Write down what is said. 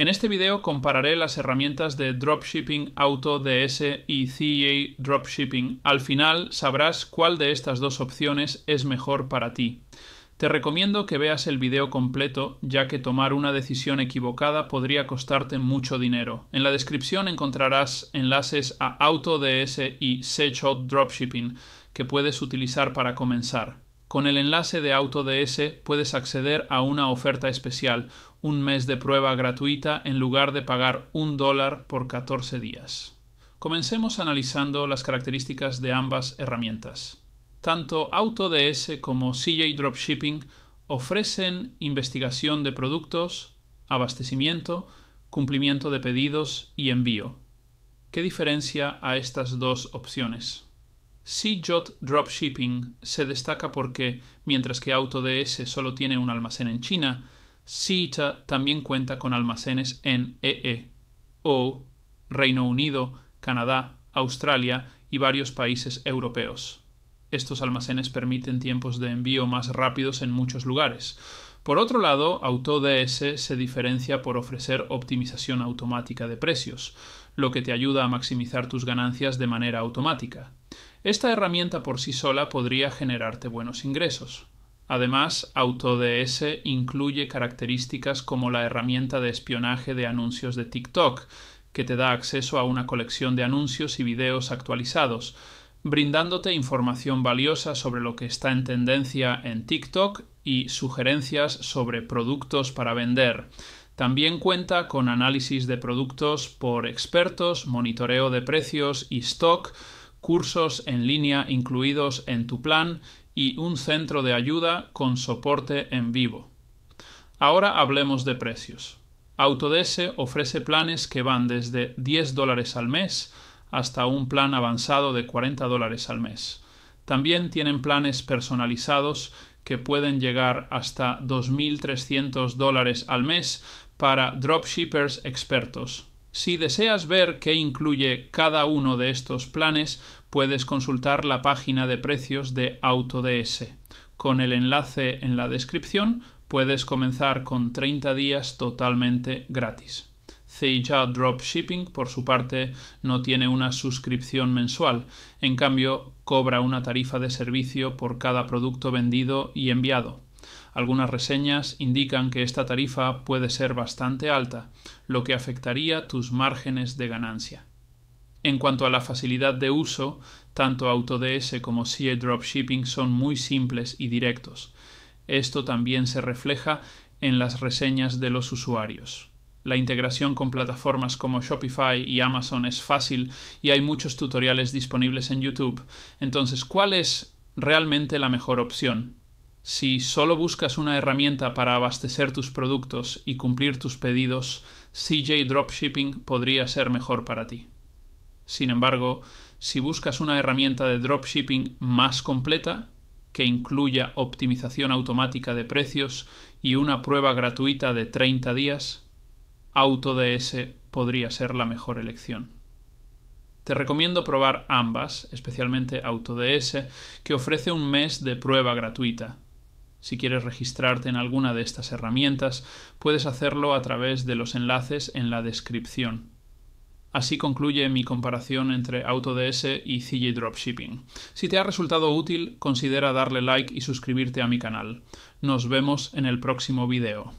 En este video compararé las herramientas de Dropshipping Auto y CEA Dropshipping. Al final sabrás cuál de estas dos opciones es mejor para ti. Te recomiendo que veas el video completo, ya que tomar una decisión equivocada podría costarte mucho dinero. En la descripción encontrarás enlaces a AutoDS y Sechot Dropshipping que puedes utilizar para comenzar. Con el enlace de AutoDS puedes acceder a una oferta especial, un mes de prueba gratuita en lugar de pagar un dólar por 14 días. Comencemos analizando las características de ambas herramientas. Tanto AutoDS como CJ Dropshipping ofrecen investigación de productos, abastecimiento, cumplimiento de pedidos y envío. ¿Qué diferencia a estas dos opciones? CJOT Dropshipping se destaca porque, mientras que AutoDS solo tiene un almacén en China, CETA también cuenta con almacenes en EE, e, O, Reino Unido, Canadá, Australia y varios países europeos. Estos almacenes permiten tiempos de envío más rápidos en muchos lugares. Por otro lado, AutoDS se diferencia por ofrecer optimización automática de precios, lo que te ayuda a maximizar tus ganancias de manera automática. Esta herramienta por sí sola podría generarte buenos ingresos. Además, AutoDS incluye características como la herramienta de espionaje de anuncios de TikTok, que te da acceso a una colección de anuncios y videos actualizados, brindándote información valiosa sobre lo que está en tendencia en TikTok y sugerencias sobre productos para vender. También cuenta con análisis de productos por expertos, monitoreo de precios y stock, cursos en línea incluidos en tu plan y un centro de ayuda con soporte en vivo. Ahora hablemos de precios. Autodesk ofrece planes que van desde 10 dólares al mes hasta un plan avanzado de 40 dólares al mes. También tienen planes personalizados que pueden llegar hasta 2.300 dólares al mes para dropshippers expertos, si deseas ver qué incluye cada uno de estos planes, puedes consultar la página de precios de AutoDS. Con el enlace en la descripción puedes comenzar con 30 días totalmente gratis. Zeija Dropshipping, por su parte, no tiene una suscripción mensual. En cambio, cobra una tarifa de servicio por cada producto vendido y enviado. Algunas reseñas indican que esta tarifa puede ser bastante alta, lo que afectaría tus márgenes de ganancia. En cuanto a la facilidad de uso, tanto AutoDS como CA Dropshipping son muy simples y directos. Esto también se refleja en las reseñas de los usuarios. La integración con plataformas como Shopify y Amazon es fácil y hay muchos tutoriales disponibles en YouTube. Entonces, ¿cuál es realmente la mejor opción? Si solo buscas una herramienta para abastecer tus productos y cumplir tus pedidos, CJ Dropshipping podría ser mejor para ti. Sin embargo, si buscas una herramienta de dropshipping más completa, que incluya optimización automática de precios y una prueba gratuita de 30 días, AutoDS podría ser la mejor elección. Te recomiendo probar ambas, especialmente AutoDS, que ofrece un mes de prueba gratuita, si quieres registrarte en alguna de estas herramientas, puedes hacerlo a través de los enlaces en la descripción. Así concluye mi comparación entre AutoDS y CJ Dropshipping. Si te ha resultado útil, considera darle like y suscribirte a mi canal. Nos vemos en el próximo video.